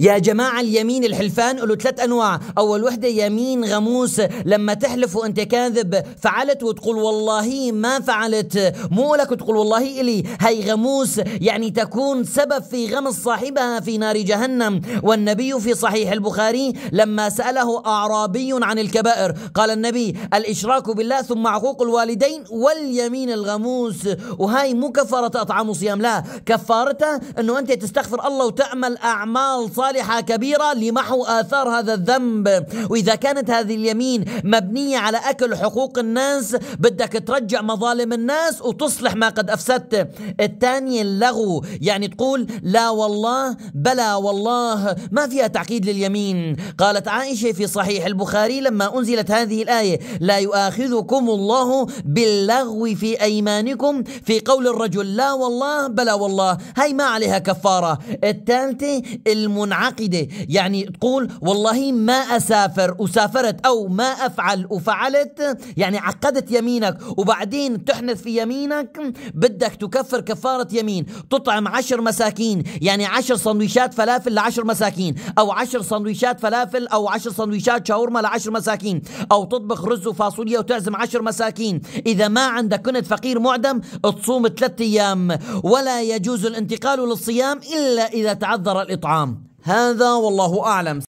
يا جماعة اليمين الحلفان له ثلاث أنواع أول وحدة يمين غموس لما تحلف وأنت كاذب فعلت وتقول والله ما فعلت مو لك وتقول والله إلي هي غموس يعني تكون سبب في غمس صاحبها في نار جهنم والنبي في صحيح البخاري لما سأله أعرابي عن الكبائر قال النبي الإشراك بالله ثم عقوق الوالدين واليمين الغموس وهاي مو كفارة أطعام وصيام لا كفارتها أنه أنت تستغفر الله وتعمل أعمال صالحة صالحة كبيرة لمحو آثار هذا الذنب وإذا كانت هذه اليمين مبنية على أكل حقوق الناس بدك ترجع مظالم الناس وتصلح ما قد أفسدت الثانية اللغو يعني تقول لا والله بلا والله ما فيها تعقيد لليمين قالت عائشة في صحيح البخاري لما أنزلت هذه الآية لا يؤاخذكم الله باللغو في أيمانكم في قول الرجل لا والله بلا والله هاي ما عليها كفارة الثالثة المنع منعقدة يعني تقول والله ما أسافر وسافرت أو ما أفعل وفعلت يعني عقدت يمينك وبعدين تحنث في يمينك بدك تكفر كفارة يمين تطعم عشر مساكين يعني عشر سندويشات فلافل لعشر مساكين أو عشر سندويشات فلافل أو عشر سندويشات شاورما لعشر مساكين أو تطبخ رز وفاصوليا وتعزم عشر مساكين إذا ما عندك كنت فقير معدم تصوم ثلاثة أيام ولا يجوز الانتقال للصيام إلا إذا تعذر الإطعام هذا والله أعلم